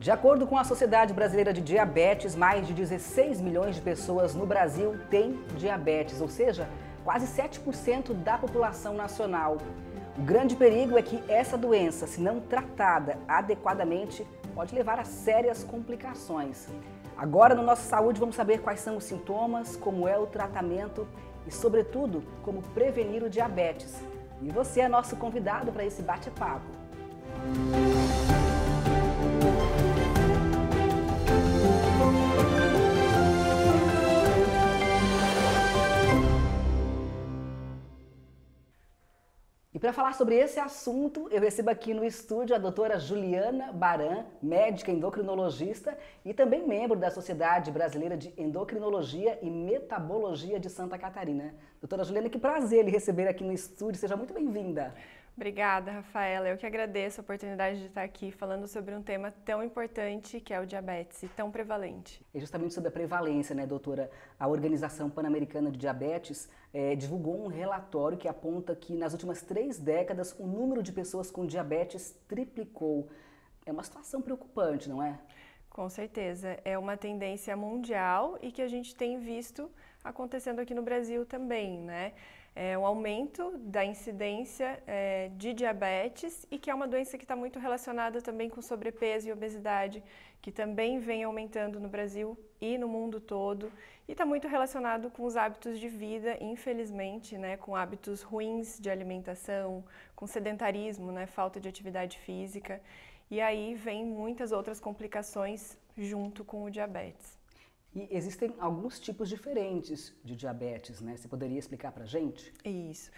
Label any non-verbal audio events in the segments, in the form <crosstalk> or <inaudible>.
De acordo com a Sociedade Brasileira de Diabetes, mais de 16 milhões de pessoas no Brasil têm diabetes, ou seja, quase 7% da população nacional. O grande perigo é que essa doença, se não tratada adequadamente, pode levar a sérias complicações. Agora, no Nossa Saúde, vamos saber quais são os sintomas, como é o tratamento e, sobretudo, como prevenir o diabetes. E você é nosso convidado para esse bate-papo. E para falar sobre esse assunto, eu recebo aqui no estúdio a doutora Juliana Baran, médica endocrinologista e também membro da Sociedade Brasileira de Endocrinologia e Metabologia de Santa Catarina. Doutora Juliana, que prazer lhe receber aqui no estúdio, seja muito bem-vinda. Obrigada, Rafaela. Eu que agradeço a oportunidade de estar aqui falando sobre um tema tão importante que é o diabetes e tão prevalente. É justamente sobre a prevalência, né, doutora? A Organização Pan-Americana de Diabetes é, divulgou um relatório que aponta que nas últimas três décadas o número de pessoas com diabetes triplicou. É uma situação preocupante, não é? Com certeza. É uma tendência mundial e que a gente tem visto acontecendo aqui no Brasil também, né? é, um aumento da incidência é, de diabetes e que é uma doença que está muito relacionada também com sobrepeso e obesidade, que também vem aumentando no Brasil e no mundo todo e está muito relacionado com os hábitos de vida, infelizmente, né, com hábitos ruins de alimentação, com sedentarismo, né, falta de atividade física e aí vem muitas outras complicações junto com o diabetes. E existem alguns tipos diferentes de diabetes, né? Você poderia explicar para gente? Isso.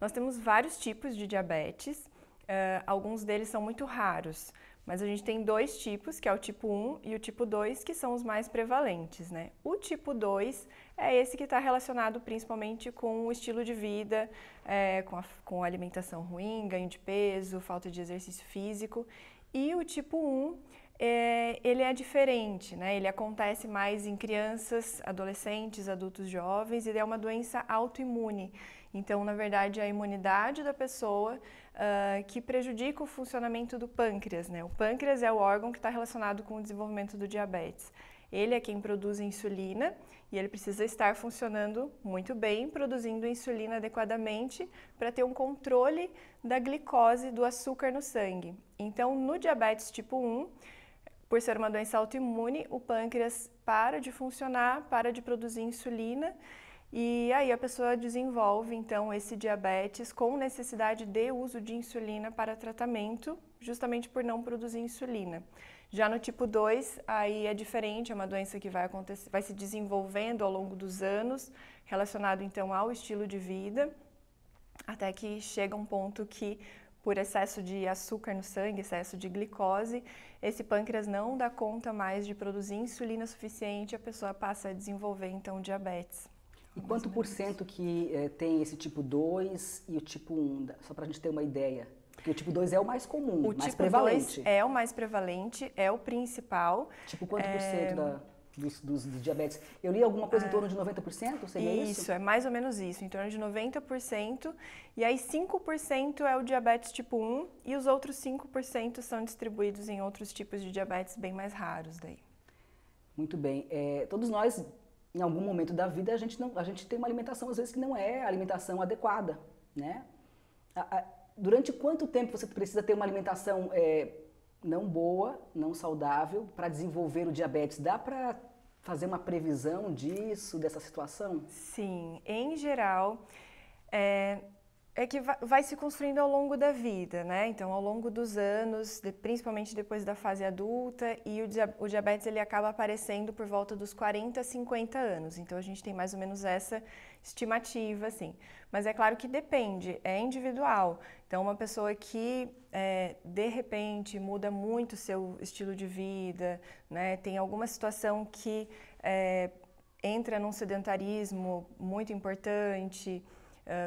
Nós temos vários tipos de diabetes, uh, alguns deles são muito raros, mas a gente tem dois tipos, que é o tipo 1 e o tipo 2, que são os mais prevalentes, né? O tipo 2 é esse que está relacionado principalmente com o estilo de vida, é, com, a, com a alimentação ruim, ganho de peso, falta de exercício físico. E o tipo 1 é, ele é diferente, né? Ele acontece mais em crianças, adolescentes, adultos jovens, e é uma doença autoimune. Então, na verdade, é a imunidade da pessoa uh, que prejudica o funcionamento do pâncreas, né? O pâncreas é o órgão que está relacionado com o desenvolvimento do diabetes. Ele é quem produz insulina e ele precisa estar funcionando muito bem, produzindo insulina adequadamente para ter um controle da glicose do açúcar no sangue. Então, no diabetes tipo 1, por ser uma doença autoimune, o pâncreas para de funcionar, para de produzir insulina e aí a pessoa desenvolve então esse diabetes com necessidade de uso de insulina para tratamento, justamente por não produzir insulina. Já no tipo 2, aí é diferente, é uma doença que vai acontecer, vai se desenvolvendo ao longo dos anos, relacionado então ao estilo de vida, até que chega um ponto que por excesso de açúcar no sangue, excesso de glicose, esse pâncreas não dá conta mais de produzir insulina suficiente, a pessoa passa a desenvolver então diabetes. E quanto por cento que eh, tem esse tipo 2 e o tipo 1? Só para a gente ter uma ideia. Porque o tipo 2 é o mais comum, o mais tipo prevalente. é o mais prevalente, é o principal. Tipo quanto é... por cento eh, da dos, dos, dos, diabetes. Eu li alguma coisa é. em torno de 90%, seria isso? Isso, é mais ou menos isso, em torno de 90%. E aí 5% é o diabetes tipo 1 e os outros 5% são distribuídos em outros tipos de diabetes bem mais raros daí. Muito bem. É, todos nós, em algum momento da vida, a gente, não, a gente tem uma alimentação, às vezes, que não é a alimentação adequada, né? A, a, durante quanto tempo você precisa ter uma alimentação... É, não boa, não saudável, para desenvolver o diabetes? Dá para fazer uma previsão disso, dessa situação? Sim, em geral, é, é que vai se construindo ao longo da vida, né? Então, ao longo dos anos, principalmente depois da fase adulta, e o, diabetes ele acaba aparecendo por volta dos 40, 50 anos. Então, a gente tem mais ou menos essa estimativa, assim. Mas é claro que depende, é individual. Então, uma pessoa que é, de repente muda muito seu estilo de vida, né? Tem alguma situação que é, entra num sedentarismo muito importante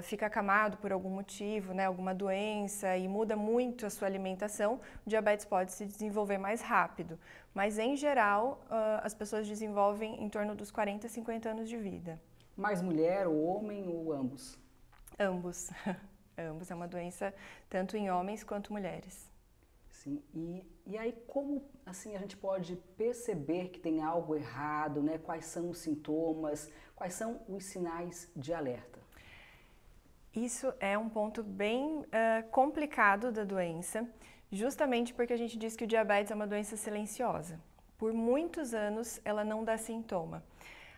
fica acamado por algum motivo, né, alguma doença e muda muito a sua alimentação, o diabetes pode se desenvolver mais rápido. Mas, em geral, uh, as pessoas desenvolvem em torno dos 40 a 50 anos de vida. Mais mulher ou homem ou ambos? Ambos. <laughs> ambos. É uma doença tanto em homens quanto mulheres. Sim, e, e aí como assim a gente pode perceber que tem algo errado, né? Quais são os sintomas, quais são os sinais de alerta? Isso é um ponto bem uh, complicado da doença, justamente porque a gente diz que o diabetes é uma doença silenciosa. Por muitos anos ela não dá sintoma.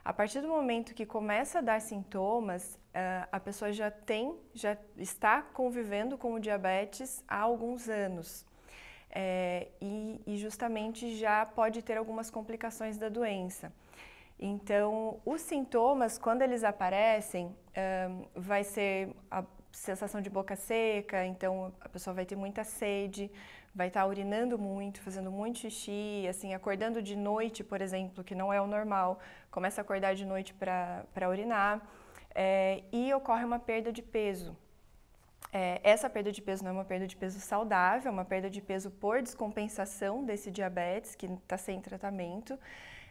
A partir do momento que começa a dar sintomas, uh, a pessoa já tem, já está convivendo com o diabetes há alguns anos. É, e, e justamente já pode ter algumas complicações da doença. Então, os sintomas, quando eles aparecem, vai ser a sensação de boca seca, então a pessoa vai ter muita sede, vai estar tá urinando muito, fazendo muito xixi, assim, acordando de noite, por exemplo, que não é o normal, começa a acordar de noite para urinar, é, e ocorre uma perda de peso. É, essa perda de peso não é uma perda de peso saudável, é uma perda de peso por descompensação desse diabetes que está sem tratamento.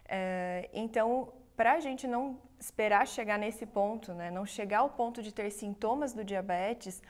É, então, para a gente não esperar chegar nesse ponto, né, não chegar ao ponto de ter sintomas do diabetes,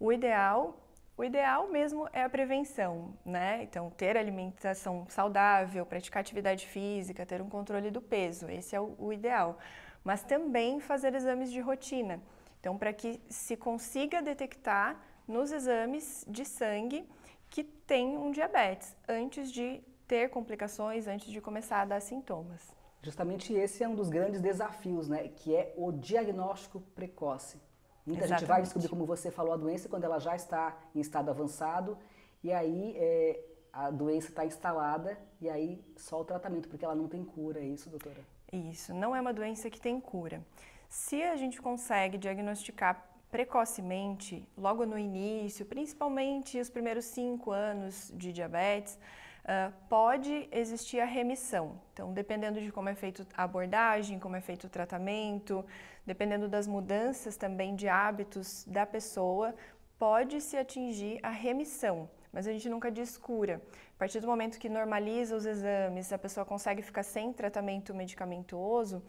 o ideal, o ideal mesmo é a prevenção, né? Então, ter alimentação saudável, praticar atividade física, ter um controle do peso, esse é o, o ideal. Mas também fazer exames de rotina. Então, para que se consiga detectar nos exames de sangue que tem um diabetes antes de ter complicações, antes de começar a dar sintomas. Justamente esse é um dos grandes desafios, né? Que é o diagnóstico precoce. Muita Exatamente. gente vai descobrir, como você falou, a doença quando ela já está em estado avançado e aí é, a doença está instalada e aí só o tratamento, porque ela não tem cura, é isso, doutora? Isso, não é uma doença que tem cura. Se a gente consegue diagnosticar precocemente, logo no início, principalmente os primeiros cinco anos de diabetes, ah, pode existir a remissão. Então, dependendo de como é feito a abordagem, como é feito o tratamento, dependendo das mudanças também de hábitos da pessoa, pode-se atingir a remissão. Mas a gente nunca diz cura. A partir do momento que normaliza os exames, a pessoa consegue ficar sem tratamento medicamentoso,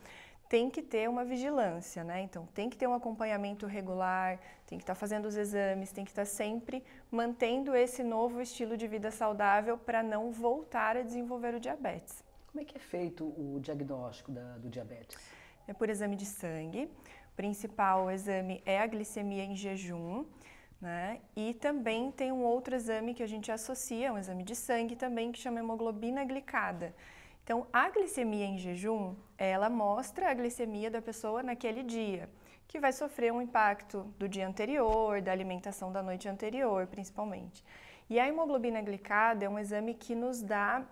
tem que ter uma vigilância, né? Então tem que ter um acompanhamento regular, tem que estar tá fazendo os exames, tem que estar tá sempre mantendo esse novo estilo de vida saudável para não voltar a desenvolver o diabetes. Como é que é feito o diagnóstico da, do diabetes? É por exame de sangue. O principal exame é a glicemia em jejum. Né? E também tem um outro exame que a gente associa, um exame de sangue também, que chama hemoglobina glicada então, a glicemia em jejum, ela mostra a glicemia da pessoa naquele dia, que vai sofrer um impacto do dia anterior, da alimentação da noite anterior, principalmente. E a hemoglobina glicada é um exame que nos dá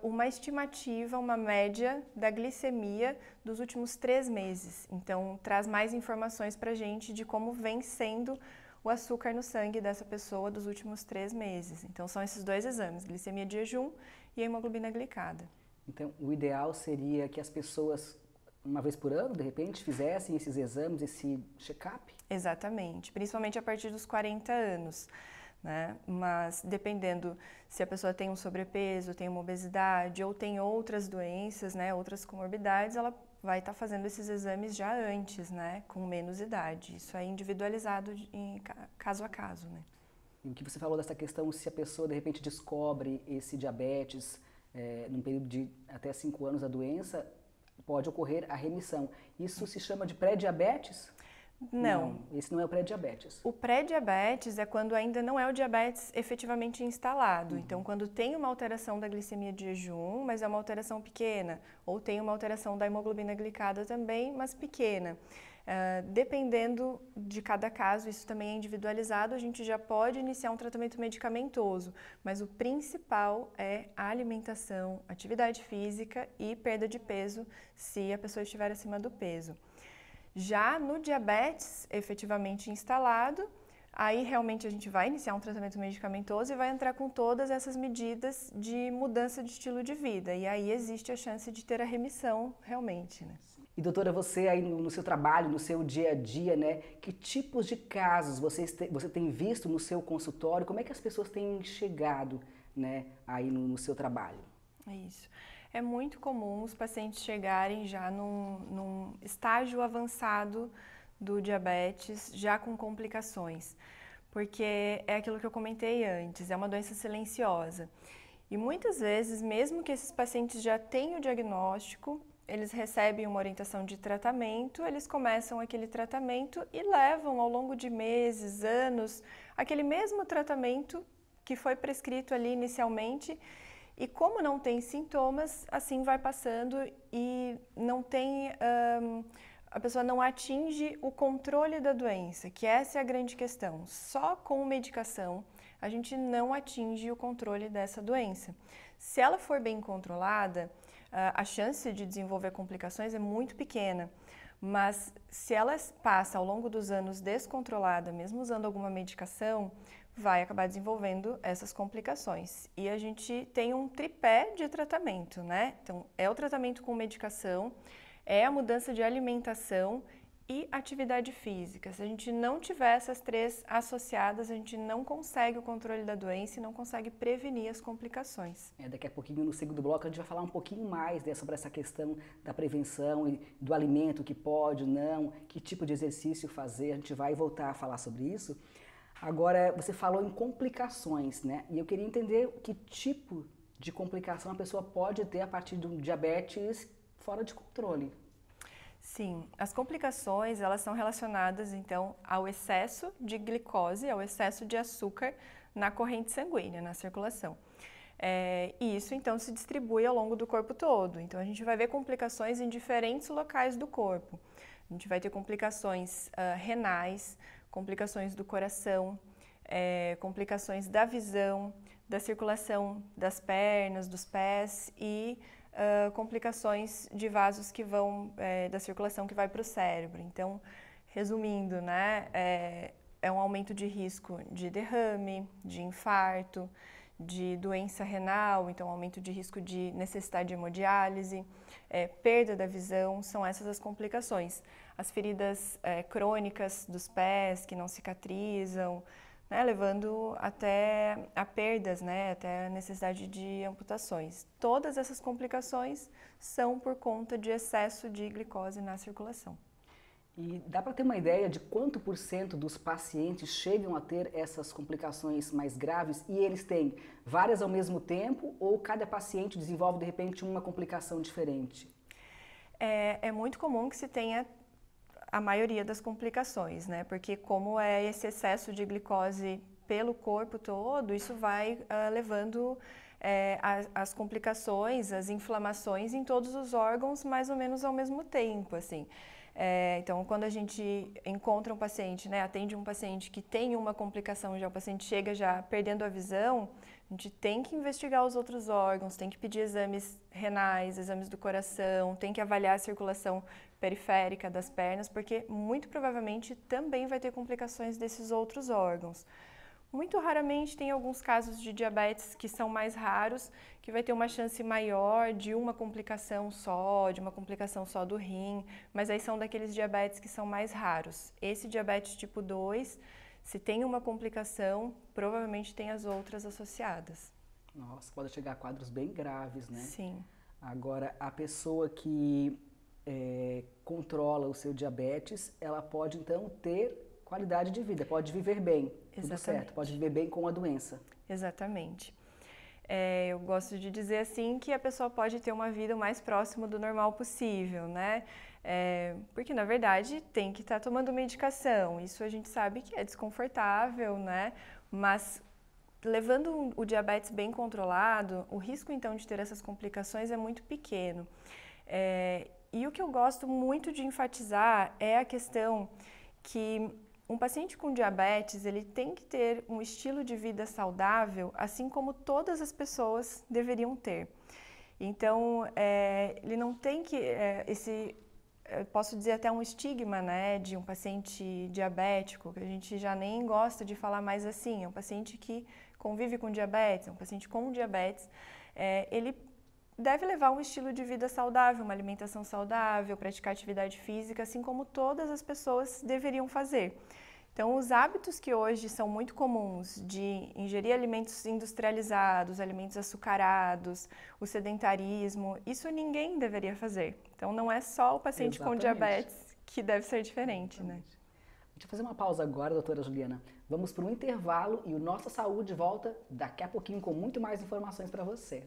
uh, uma estimativa, uma média da glicemia dos últimos três meses. Então, traz mais informações para a gente de como vem sendo o açúcar no sangue dessa pessoa dos últimos três meses. Então, são esses dois exames, glicemia de jejum e hemoglobina glicada. Então, o ideal seria que as pessoas, uma vez por ano, de repente, fizessem esses exames, esse check-up? Exatamente, principalmente a partir dos 40 anos. Né? Mas dependendo se a pessoa tem um sobrepeso, tem uma obesidade ou tem outras doenças, né, outras comorbidades, ela vai estar tá fazendo esses exames já antes, né, com menos idade. Isso é individualizado em caso a caso, né? E o que você falou dessa questão se a pessoa de repente descobre esse diabetes é, num período de até 5 anos a doença, pode ocorrer a remissão. Isso se chama de pré-diabetes? Não. não. Esse não é o pré-diabetes. O pré-diabetes é quando ainda não é o diabetes efetivamente instalado. Uhum. Então, quando tem uma alteração da glicemia de jejum, mas é uma alteração pequena, ou tem uma alteração da hemoglobina glicada também, mas pequena. Ah, dependendo de cada caso, isso também é individualizado, a gente já pode iniciar um tratamento medicamentoso, mas o principal é a alimentação, atividade física e perda de peso se a pessoa estiver acima do peso. Já no diabetes efetivamente instalado, aí realmente a gente vai iniciar um tratamento medicamentoso e vai entrar com todas essas medidas de mudança de estilo de vida, e aí existe a chance de ter a remissão realmente. Né? E doutora, você aí no, no, seu trabalho, no seu dia a dia, né, que tipos de casos você, te, você tem visto no seu consultório? Como é que as pessoas têm chegado, né, aí no, no seu trabalho? É isso. É muito comum os pacientes chegarem já num, num estágio avançado do diabetes, já com complicações, porque é aquilo que eu comentei antes, é uma doença silenciosa. E muitas vezes, mesmo que esses pacientes já tenham o diagnóstico, eles recebem uma orientação de tratamento, eles começam aquele tratamento e levam ao longo de meses, anos, aquele mesmo tratamento que foi prescrito ali inicialmente. E como não tem sintomas, assim vai passando e não tem. Um, a pessoa não atinge o controle da doença, que essa é a grande questão. Só com medicação a gente não atinge o controle dessa doença. Se ela for bem controlada, ah, a chance de desenvolver complicações é muito pequena. Mas se ela passa ao longo dos anos descontrolada, mesmo usando alguma medicação, vai acabar desenvolvendo essas complicações. E a gente tem um tripé de tratamento, né? Então, é o tratamento com medicação, é a mudança de alimentação e atividade física. Se a gente não tiver essas três associadas, a gente não consegue o controle da doença e não consegue prevenir as complicações. É, daqui a pouquinho, no segundo bloco, a gente vai falar um pouquinho mais né, sobre essa questão da prevenção e do alimento que pode, não, que tipo de exercício fazer. A gente vai voltar a falar sobre isso. Agora, você falou em complicações, né? E eu queria entender que tipo de complicação a pessoa pode ter a partir de um diabetes fora de controle. Sim, as complicações elas são relacionadas então ao excesso de glicose, ao excesso de açúcar na corrente sanguínea, na circulação. É, e isso então se distribui ao longo do corpo todo. Então a gente vai ver complicações em diferentes locais do corpo. A gente vai ter complicações uh, renais, complicações do coração, é, complicações da visão, da circulação das pernas, dos pés e uh, complicações de vasos que vão, é, da circulação que vai para o cérebro. Então, resumindo, né, é, é um aumento de risco de derrame, de infarto, de doença renal, então aumento de risco de necessidade de hemodiálise, é, perda da visão, são essas as complicações. As feridas é, crônicas dos pés que não cicatrizam, né, levando até a perdas, né, até a necessidade de amputações. Todas essas complicações são por conta de excesso de glicose na circulação. E dá para ter uma ideia de quanto por cento dos pacientes chegam a ter essas complicações mais graves e eles têm várias ao mesmo tempo ou cada paciente desenvolve de repente uma complicação diferente? É, é muito comum que se tenha a maioria das complicações, né? Porque como é esse excesso de glicose pelo corpo todo, isso vai uh, levando é, as, as, complicações, as inflamações em todos os órgãos mais ou menos ao mesmo tempo, assim. É, então, quando a gente encontra um paciente, né, atende um paciente que tem uma complicação já, o paciente chega já perdendo a visão, a gente tem que investigar os outros órgãos, tem que pedir exames renais, exames do coração, tem que avaliar a circulação periférica das pernas, porque muito provavelmente também vai ter complicações desses outros órgãos. Muito raramente tem alguns casos de diabetes que são mais raros, que vai ter uma chance maior de uma complicação só, de uma complicação só do rim, mas aí são daqueles diabetes que são mais raros. Esse diabetes tipo 2, se tem uma complicação, provavelmente tem as outras associadas. Nossa, pode chegar a quadros bem graves, né? Sim. Agora, a pessoa que é, controla o seu diabetes, ela pode então ter qualidade de vida, pode viver bem, Exatamente. tudo certo, pode viver bem com a doença. Exatamente. É, eu gosto de dizer assim que a pessoa pode ter uma vida o mais próximo do normal possível, né? É, porque na verdade tem que estar tá tomando medicação. Isso a gente sabe que é desconfortável, né? Mas levando o diabetes bem controlado, o risco então de ter essas complicações é muito pequeno. É, e o que eu gosto muito de enfatizar é a questão que um paciente com diabetes, ele tem que ter um estilo de vida saudável, assim como todas as pessoas deveriam ter. Então, é, ele não tem que é, esse posso dizer até um estigma, né, de um paciente diabético, que a gente já nem gosta de falar mais assim, é um paciente que convive com diabetes, é um paciente com diabetes, é, ele deve levar um estilo de vida saudável, uma alimentação saudável, praticar atividade física, assim como todas as pessoas deveriam fazer. Então, os hábitos que hoje são muito comuns de ingerir alimentos industrializados, alimentos açucarados, o sedentarismo, isso ninguém deveria fazer. Então, não é só o paciente Exatamente. com diabetes que deve ser diferente, né? Exatamente. né? Deixa eu fazer uma pausa agora, doutora Juliana. Vamos para um intervalo e o Nossa Saúde volta daqui a pouquinho com muito mais informações para você.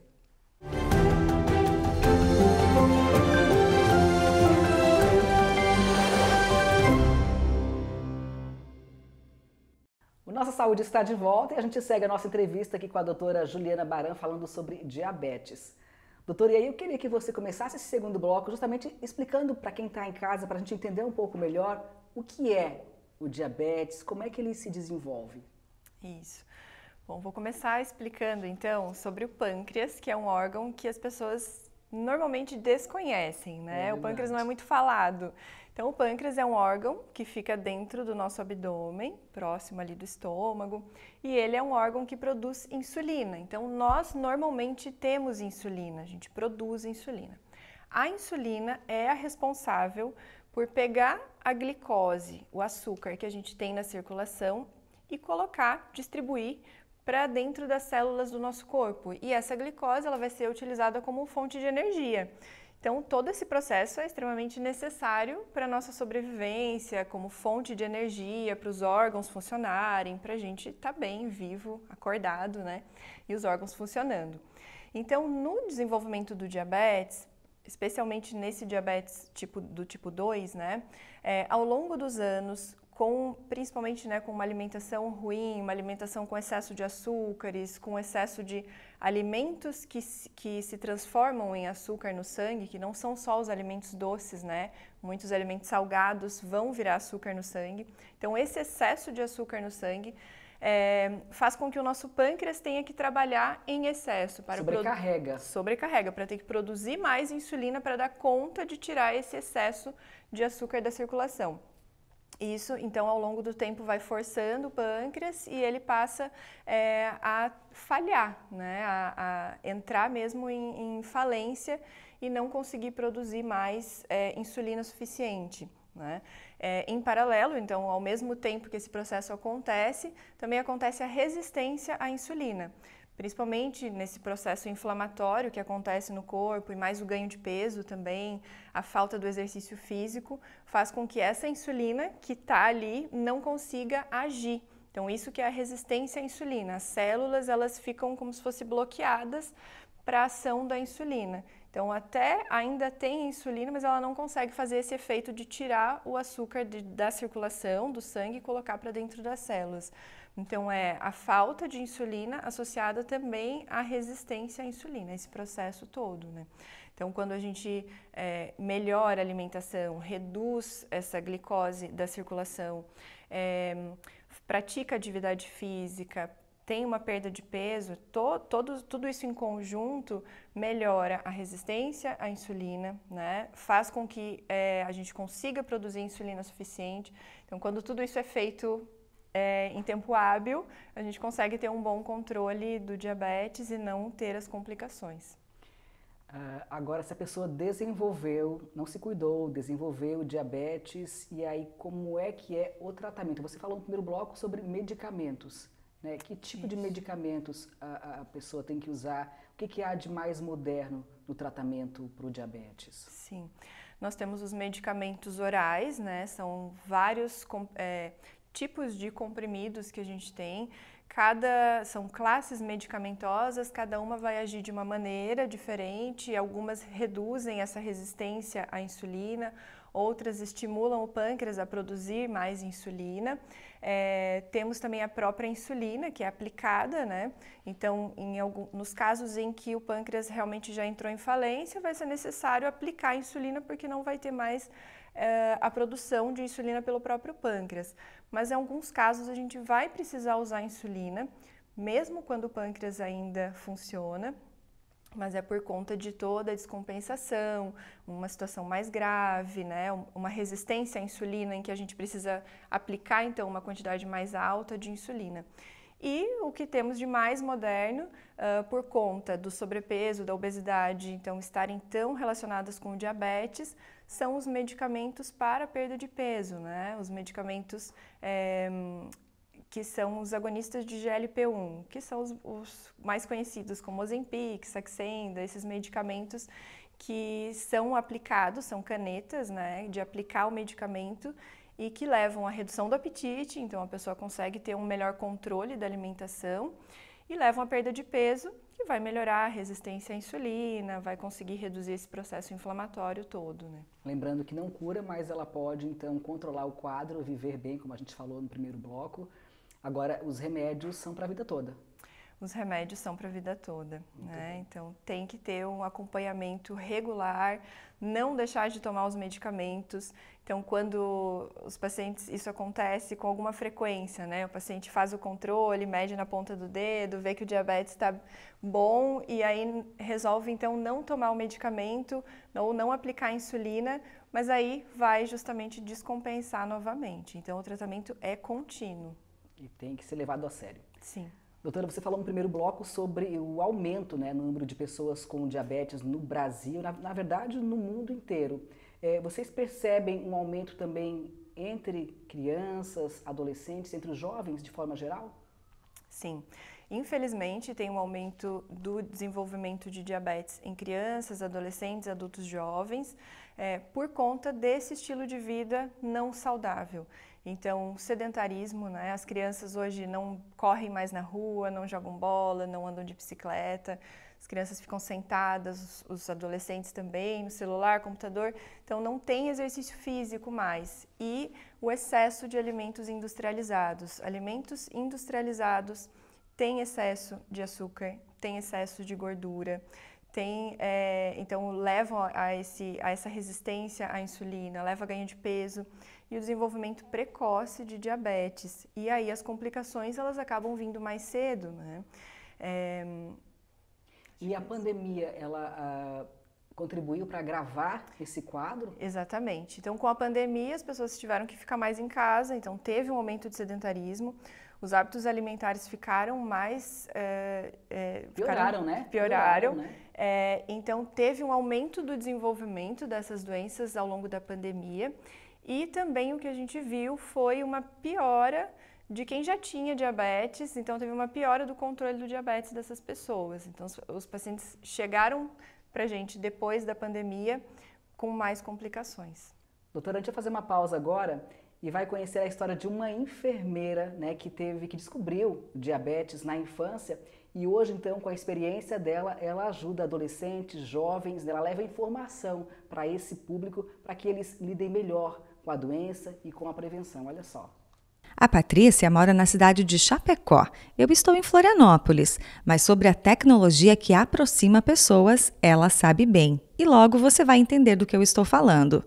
Nossa Saúde está de volta e a gente segue a nossa entrevista aqui com a doutora Juliana Baran falando sobre diabetes. Doutora, e aí eu queria que você começasse esse segundo bloco justamente explicando para quem está em casa, para a gente entender um pouco melhor o que é o diabetes, como é que ele se desenvolve. Isso. Bom, vou começar explicando então sobre o pâncreas, que é um órgão que as pessoas normalmente desconhecem, né? É o pâncreas não é muito falado. Então, o pâncreas é um órgão que fica dentro do nosso abdômen, próximo ali do estômago, e ele é um órgão que produz insulina. Então, nós normalmente temos insulina, a gente produz insulina. A insulina é a responsável por pegar a glicose, o açúcar que a gente tem na circulação, e colocar, distribuir para dentro das células do nosso corpo. E essa glicose ela vai ser utilizada como fonte de energia. Então, todo esse processo é extremamente necessário para a nossa sobrevivência, como fonte de energia, para os órgãos funcionarem, para a gente estar tá bem, vivo, acordado, né? E os órgãos funcionando. Então, no desenvolvimento do diabetes, especialmente nesse diabetes tipo, do tipo 2, né? É, ao longo dos anos, com principalmente né, com uma alimentação ruim, uma alimentação com excesso de açúcares, com excesso de alimentos que, que se transformam em açúcar no sangue, que não são só os alimentos doces, né? Muitos alimentos salgados vão virar açúcar no sangue. Então, esse excesso de açúcar no sangue é, faz com que o nosso pâncreas tenha que trabalhar em excesso. Para sobrecarrega. Sobrecarrega, para ter que produzir mais insulina para dar conta de tirar esse excesso de açúcar da circulação. Isso, então, ao longo do tempo vai forçando o pâncreas e ele passa é, a falhar, né? a, a entrar mesmo em, em, falência e não conseguir produzir mais é, insulina suficiente. Né? É, em paralelo, então, ao mesmo tempo que esse processo acontece, também acontece a resistência à insulina principalmente nesse processo inflamatório que acontece no corpo e mais o ganho de peso também, a falta do exercício físico, faz com que essa insulina que está ali não consiga agir. Então isso que é a resistência à insulina. As células elas ficam como se fossem bloqueadas para a ação da insulina. Então até ainda tem insulina, mas ela não consegue fazer esse efeito de tirar o açúcar de, da circulação do sangue e colocar para dentro das células. Então, é a falta de insulina associada também à resistência à insulina, esse processo todo, né? Então, quando a gente é, melhora a alimentação, reduz essa glicose da circulação, é, pratica atividade física, tem uma perda de peso, to, todo, tudo isso em conjunto melhora a resistência à insulina, né? faz com que é, a gente consiga produzir insulina suficiente. Então, quando tudo isso é feito é, em tempo hábil, a gente consegue ter um bom controle do diabetes e não ter as complicações. Uh, agora, se a pessoa desenvolveu, não se cuidou, desenvolveu diabetes, e aí como é que é o tratamento? Você falou no primeiro bloco sobre medicamentos. Né? Que tipo Isso. de medicamentos a, a, pessoa tem que usar? O que, que há de mais moderno no tratamento para o diabetes? Sim, nós temos os medicamentos orais, né? São vários é, tipos de comprimidos que a gente tem, cada são classes medicamentosas, cada uma vai agir de uma maneira diferente, algumas reduzem essa resistência à insulina, outras estimulam o pâncreas a produzir mais insulina. É, temos também a própria insulina que é aplicada, né? Então, em algum, nos casos em que o pâncreas realmente já entrou em falência, vai ser necessário aplicar a insulina porque não vai ter mais eh, a produção de insulina pelo próprio pâncreas. Mas em alguns casos a gente vai precisar usar insulina, mesmo quando o pâncreas ainda funciona, mas é por conta de toda a descompensação, uma situação mais grave, né? uma resistência à insulina em que a gente precisa aplicar então uma quantidade mais alta de insulina. E o que temos de mais moderno, uh, por conta do sobrepeso, da obesidade, então estarem tão relacionadas com o diabetes, são os medicamentos para perda de peso, né? Os medicamentos é, que são os agonistas de GLP-1, que são os, os, mais conhecidos como Ozempic, Saxenda, esses medicamentos que são aplicados, são canetas, né, de aplicar o medicamento e que levam à redução do apetite, então a pessoa consegue ter um melhor controle da alimentação e levam à perda de peso que vai melhorar a resistência à insulina, vai conseguir reduzir esse processo inflamatório todo, né? Lembrando que não cura, mas ela pode então controlar o quadro, viver bem, como a gente falou no primeiro bloco. Agora, os remédios são para a vida toda os remédios são para a vida toda. Né? Então tem que ter um acompanhamento regular, não deixar de tomar os medicamentos. Então quando os pacientes isso acontece com alguma frequência, né? O paciente faz o controle, mede na ponta do dedo, vê que o diabetes está bom e aí resolve então não tomar o medicamento ou não aplicar a insulina, mas aí vai justamente descompensar novamente. Então o tratamento é contínuo. E tem que ser levado a sério. Sim. Doutora, você falou no primeiro bloco sobre o aumento né, no número de pessoas com diabetes no Brasil, na, na verdade no mundo inteiro. É, vocês percebem um aumento também entre crianças, adolescentes, entre os jovens de forma geral? Sim. Infelizmente, tem um aumento do desenvolvimento de diabetes em crianças, adolescentes, adultos jovens, é, por conta desse estilo de vida não saudável. Então, sedentarismo, né? As crianças hoje não correm mais na rua, não jogam bola, não andam de bicicleta. As crianças ficam sentadas, os, adolescentes também, no celular, computador. Então, não tem exercício físico mais. E o excesso de alimentos industrializados. Alimentos industrializados têm excesso de açúcar, têm excesso de gordura, tem, é, eh, então levam a, esse, a essa resistência à insulina, leva a ganho de peso e o desenvolvimento precoce de diabetes. E aí as complicações elas acabam vindo mais cedo, né? É... E a pandemia, ela uh contribuiu para agravar esse quadro? Exatamente. Então, com a pandemia, as pessoas tiveram que ficar mais em casa, então teve um aumento de sedentarismo, os hábitos alimentares ficaram mais... É, é, pioraram, né? Pioraram. pioraram né? É, então, teve um aumento do desenvolvimento dessas doenças ao longo da pandemia e também o que a gente viu foi uma piora de quem já tinha diabetes, então teve uma piora do controle do diabetes dessas pessoas. Então, os pacientes chegaram para a gente depois da pandemia com mais complicações. Doutora, a gente vai fazer uma pausa agora e vai conhecer a história de uma enfermeira né, que teve, que descobriu diabetes na infância e hoje, então, com a experiência dela, ela ajuda adolescentes, jovens, né, ela leva informação para esse público para que eles lidem melhor com a doença e com a prevenção. Olha só. A Patrícia mora na cidade de Chapecó. Eu estou em Florianópolis, mas sobre a tecnologia que aproxima pessoas, ela sabe bem. E logo você vai entender do que eu estou falando.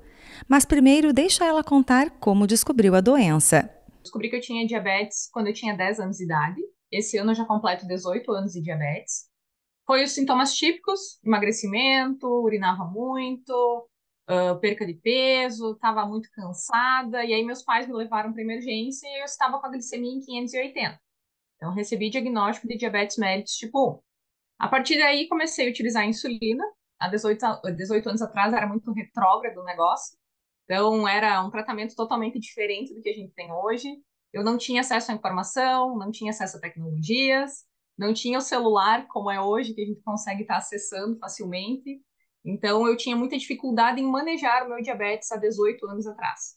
Mas primeiro, deixa ela contar como descobriu a doença. Descobri que eu tinha diabetes quando eu tinha 10 anos de idade. Esse ano eu já completo 18 anos de diabetes. Foi os sintomas típicos: emagrecimento, urinava muito, uh, perca de peso, estava muito cansada, e aí meus pais me levaram para emergência e eu estava com a glicemia em 580. Então, recebi diagnóstico de diabetes mellitus tipo 1. A partir daí, comecei a utilizar a insulina. Há 18, 18 anos atrás, era muito retrógrado o negócio. Então, era um tratamento totalmente diferente do que a gente tem hoje. Eu não tinha acesso à informação, não tinha acesso a tecnologias, não tinha o celular como é hoje, que a gente consegue estar acessando facilmente. Então, eu tinha muita dificuldade em manejar o meu diabetes há 18 anos atrás.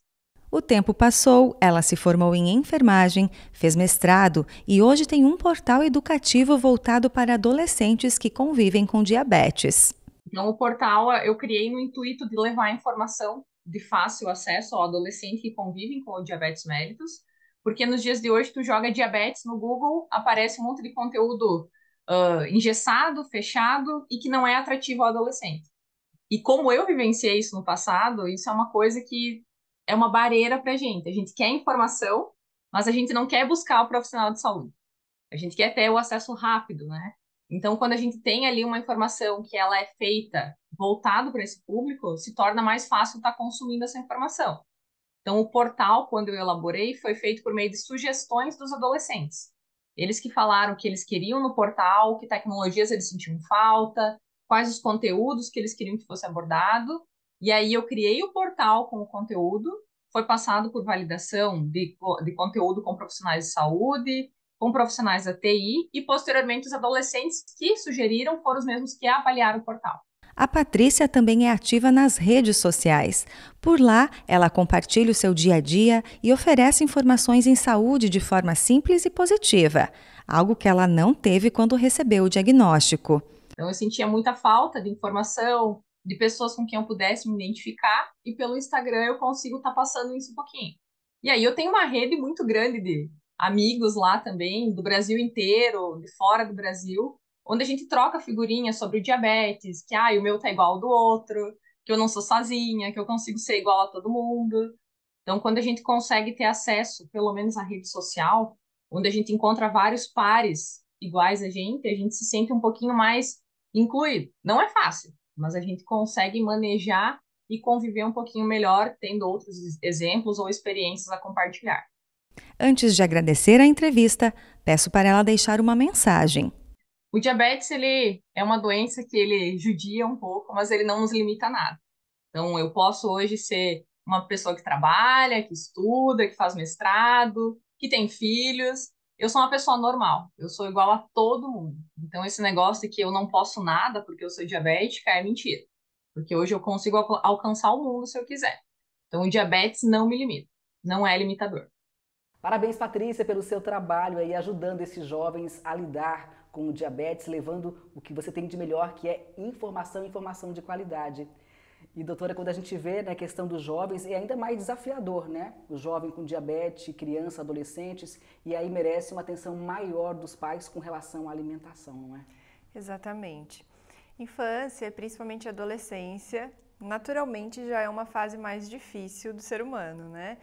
O tempo passou, ela se formou em enfermagem, fez mestrado e hoje tem um portal educativo voltado para adolescentes que convivem com diabetes. Então, o portal eu criei no intuito de levar informação de fácil acesso ao adolescente que convive com o diabetes mellitus, porque nos dias de hoje tu joga diabetes no Google, aparece um monte de conteúdo uh, engessado, fechado e que não é atrativo ao adolescente. E como eu vivenciei isso no passado, isso é uma coisa que é uma barreira para a gente. A gente quer informação, mas a gente não quer buscar o profissional de saúde. A gente quer ter o acesso rápido, né? Então, quando a gente tem ali uma informação que ela é feita voltado para esse público, se torna mais fácil estar tá consumindo essa informação. Então, o portal, quando eu elaborei, foi feito por meio de sugestões dos adolescentes. Eles que falaram o que eles queriam no portal, que tecnologias eles sentiam falta, quais os conteúdos que eles queriam que fosse abordado. E aí eu criei o portal com o conteúdo, foi passado por validação de, de conteúdo com profissionais de saúde, com profissionais da TI e posteriormente os adolescentes que sugeriram foram os mesmos que avaliaram o portal. A Patrícia também é ativa nas redes sociais. Por lá, ela compartilha o seu dia a dia e oferece informações em saúde de forma simples e positiva, algo que ela não teve quando recebeu o diagnóstico. Então eu sentia muita falta de informação, de pessoas com quem eu pudesse me identificar, e pelo Instagram eu consigo estar tá passando isso um pouquinho. E aí eu tenho uma rede muito grande de amigos lá também, do Brasil inteiro, de fora do Brasil, onde a gente troca figurinhas sobre o diabetes, que ah, o meu tá igual ao do outro, que eu não sou sozinha, que eu consigo ser igual a todo mundo. Então, quando a gente consegue ter acesso, pelo menos à rede social, onde a gente encontra vários pares iguais a gente, a gente se sente um pouquinho mais incluído. Não é fácil, mas a gente consegue manejar e conviver um pouquinho melhor tendo outros exemplos ou experiências a compartilhar. Antes de agradecer a entrevista, peço para ela deixar uma mensagem. O diabetes ele é uma doença que ele judia um pouco, mas ele não nos limita a nada. Então eu posso hoje ser uma pessoa que trabalha, que estuda, que faz mestrado, que tem filhos eu sou uma pessoa normal, eu sou igual a todo mundo. Então, esse negócio de que eu não posso nada porque eu sou diabética é mentira. Porque hoje eu consigo al alcançar o mundo se eu quiser. Então, o diabetes não me limita, não é limitador. Parabéns, Patrícia, pelo seu trabalho aí ajudando esses jovens a lidar com o diabetes, levando o que você tem de melhor, que é informação, informação de qualidade. E, doutora, quando a gente vê né, a questão dos jovens, é ainda mais desafiador, né? O jovem com diabetes, criança, adolescentes, e aí merece uma atenção maior dos pais com relação à alimentação, não é? Exatamente. Infância, principalmente adolescência, naturalmente já é uma fase mais difícil do ser humano, né?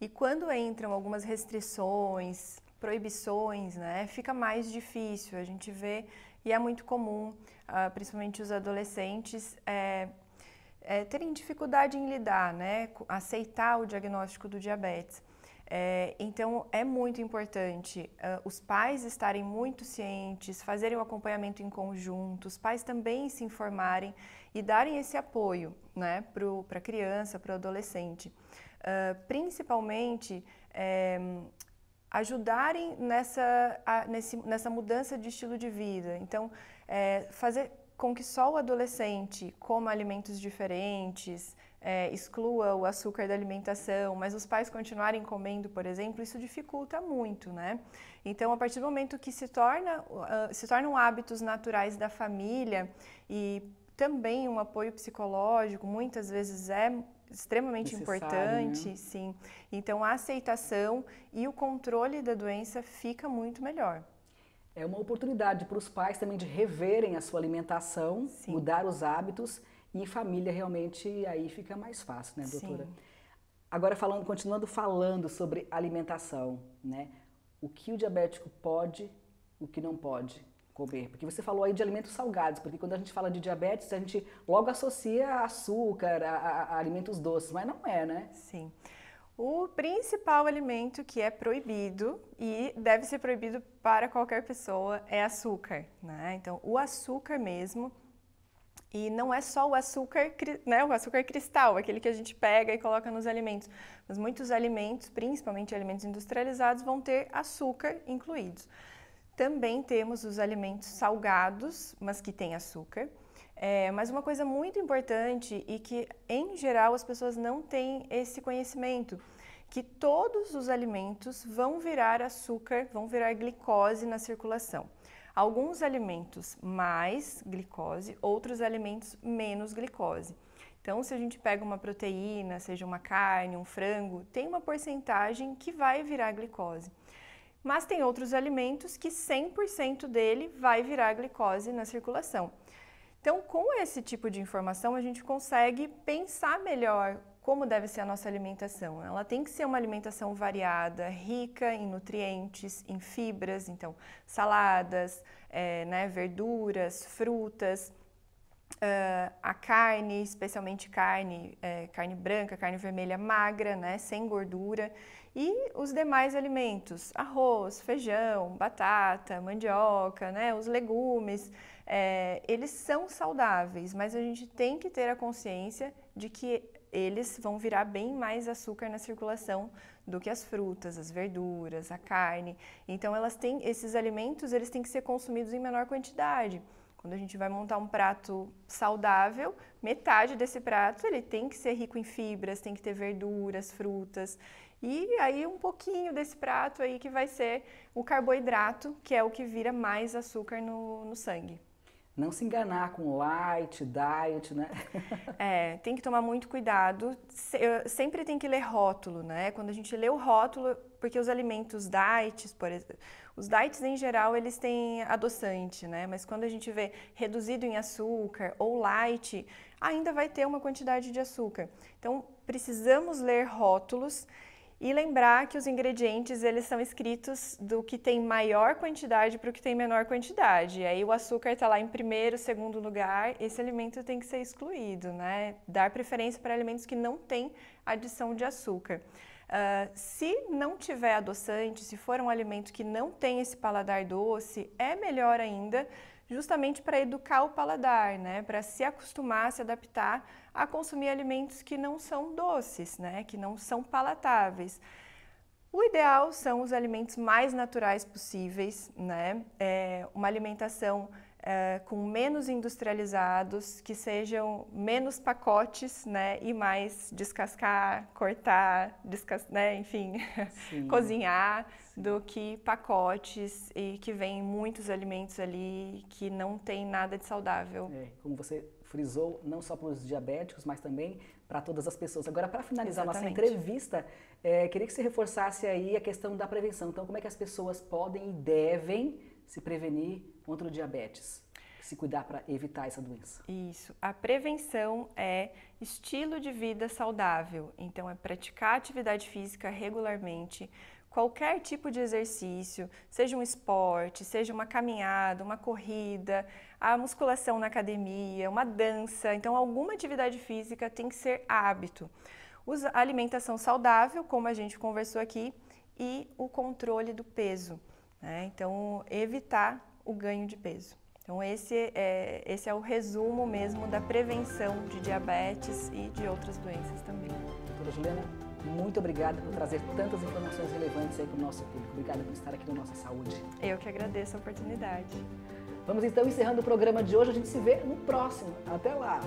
E quando entram algumas restrições, proibições, né, fica mais difícil. A gente vê e é muito comum, ah, principalmente os adolescentes, é, é, terem dificuldade em lidar, né, aceitar o diagnóstico do diabetes. É, então, é muito importante uh, os pais estarem muito cientes, fazerem o acompanhamento em conjunto, os pais também se informarem e darem esse apoio né, para a criança, para o adolescente. Uh, principalmente, é, ajudarem nessa, a, nesse, nessa mudança de estilo de vida. Então, é, fazer, com que só o adolescente coma alimentos diferentes, é, exclua o açúcar da alimentação, mas os pais continuarem comendo, por exemplo, isso dificulta muito, né? Então, a partir do momento que se, torna, uh, se tornam hábitos naturais da família e também um apoio psicológico, muitas vezes é extremamente importante, né? sim. Então, a aceitação e o controle da doença fica muito melhor. É uma oportunidade para os pais também de reverem a sua alimentação, Sim. mudar os hábitos e em família realmente aí fica mais fácil, né, doutora? Sim. Agora falando, continuando falando sobre alimentação, né? O que o diabético pode, o que não pode comer? Porque você falou aí de alimentos salgados, porque quando a gente fala de diabetes, a gente logo associa açúcar, a, a, a alimentos doces, mas não é, né? Sim. O principal alimento que é proibido e deve ser proibido para qualquer pessoa é açúcar, né? Então, o açúcar mesmo. E não é só o açúcar, né, o açúcar cristal, aquele que a gente pega e coloca nos alimentos. Mas muitos alimentos, principalmente alimentos industrializados, vão ter açúcar incluídos. Também temos os alimentos salgados, mas que têm açúcar. É, mas uma coisa muito importante e que, em geral, as pessoas não têm esse conhecimento, que todos os alimentos vão virar açúcar, vão virar glicose na circulação. Alguns alimentos mais glicose, outros alimentos menos glicose. Então, se a gente pega uma proteína, seja uma carne, um frango, tem uma porcentagem que vai virar glicose. Mas tem outros alimentos que 100% dele vai virar glicose na circulação. Então, com esse tipo de informação, a gente consegue pensar melhor como deve ser a nossa alimentação. Ela tem que ser uma alimentação variada, rica em nutrientes, em fibras, então saladas, é, né, verduras, frutas, uh, a carne, especialmente carne, é, carne branca, carne vermelha magra, né, sem gordura, e os demais alimentos, arroz, feijão, batata, mandioca, né, os legumes, é, eles são saudáveis, mas a gente tem que ter a consciência de que eles vão virar bem mais açúcar na circulação do que as frutas, as verduras, a carne. Então elas têm esses alimentos, eles têm que ser consumidos em menor quantidade. Quando a gente vai montar um prato saudável, metade desse prato ele tem que ser rico em fibras, tem que ter verduras, frutas. E aí um pouquinho desse prato aí que vai ser o carboidrato, que é o que vira mais açúcar no, no sangue não se enganar com light, diet, né? <laughs> É, tem que tomar muito cuidado. sempre tem que ler rótulo, né? Quando a gente lê o rótulo, porque os alimentos diets, por exemplo, os diets em geral eles têm adoçante, né? Mas quando a gente vê reduzido em açúcar ou light, ainda vai ter uma quantidade de açúcar. Então precisamos ler rótulos e lembrar que os ingredientes eles são escritos do que tem maior quantidade para o que tem menor quantidade. E aí o açúcar está lá em primeiro, segundo lugar. Esse alimento tem que ser excluído, né? Dar preferência para alimentos que não têm adição de açúcar. Uh, se não tiver adoçante, se for um alimento que não tem esse paladar doce, é melhor ainda justamente para educar o paladar, né? Para se acostumar, se adaptar a consumir alimentos que não são doces, né? Que não são palatáveis. O ideal são os alimentos mais naturais possíveis, né? É uma alimentação uh, com menos industrializados, que sejam menos pacotes, né, e mais descascar, cortar, descas né, enfim, <laughs> cozinhar, Sim. do que pacotes e que vem muitos alimentos ali que não tem nada de saudável. É, como você frisou, não só para os diabéticos, mas também para todas as pessoas. Agora, para finalizar Exatamente. nossa entrevista, é, queria que você reforçasse aí a questão da prevenção. Então, como é que as pessoas podem e devem se prevenir contra o diabetes? Se cuidar para evitar essa doença? Isso. A prevenção é estilo de vida saudável. Então, é praticar atividade física regularmente, qualquer tipo de exercício, seja um esporte, seja uma caminhada, uma corrida, a musculação na academia, uma dança. Então, alguma atividade física tem que ser hábito. Usa alimentação saudável, como a gente conversou aqui, e o controle do peso. Né? Então, evitar o ganho de peso. Então esse é, esse é o resumo mesmo da prevenção de diabetes e de outras doenças também. Doutora Juliana, muito obrigada por trazer tantas informações relevantes aí para o nosso público. Obrigada por estar aqui no Nossa Saúde. Eu que agradeço a oportunidade. Vamos então encerrando o programa de hoje. A gente se vê no próximo. Até lá!